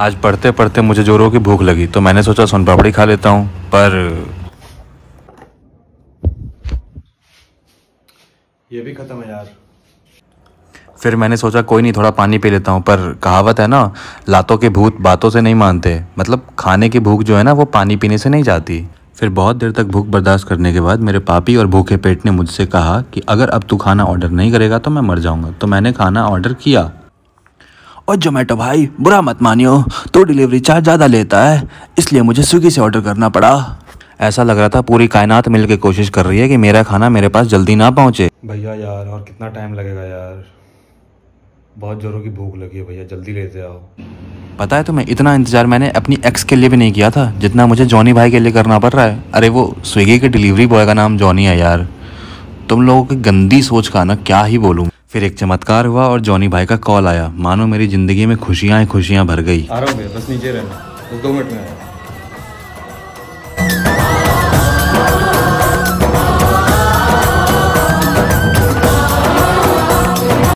आज पढ़ते पढ़ते मुझे जोरों की भूख लगी तो मैंने सोचा सोन पापड़ी खा लेता हूँ पर ये भी ख़त्म है यार फिर मैंने सोचा कोई नहीं थोड़ा पानी पी लेता हूँ पर कहावत है ना लातों के भूत बातों से नहीं मानते मतलब खाने की भूख जो है ना वो पानी पीने से नहीं जाती फिर बहुत देर तक भूख बर्दाश्त करने के बाद मेरे पापी और भूखे पेट ने मुझसे कहा कि अगर अब तू खाना ऑर्डर नहीं करेगा तो मैं मर जाऊँगा तो मैंने खाना ऑर्डर किया और जोमेटो भाई बुरा मत मानियो तो डिलीवरी चार्ज ज़्यादा लेता है इसलिए मुझे स्विगी से ऑर्डर करना पड़ा ऐसा लग रहा था पूरी कायनात मिल के कोशिश कर रही है कि मेरा खाना मेरे पास जल्दी ना पहुँचे भैया यार और कितना टाइम लगेगा यार बहुत जोरों की भूख लगी है भैया जल्दी लेते आओ पता है तुम्हें इतना इंतजार मैंने अपनी एक्स के लिए भी नहीं किया था जितना मुझे जॉनी भाई के लिए करना पड़ रहा है अरे वो स्विगी के डिलीवरी बॉय का नाम जॉनी है यार तुम लोगों की गंदी सोच का ना क्या ही बोलूँ फिर एक चमत्कार हुआ और जॉनी भाई का कॉल आया मानो मेरी जिंदगी में खुशियाँ ही खुशियाँ भर गई आ रहा बस नीचे रहना दो मिनट में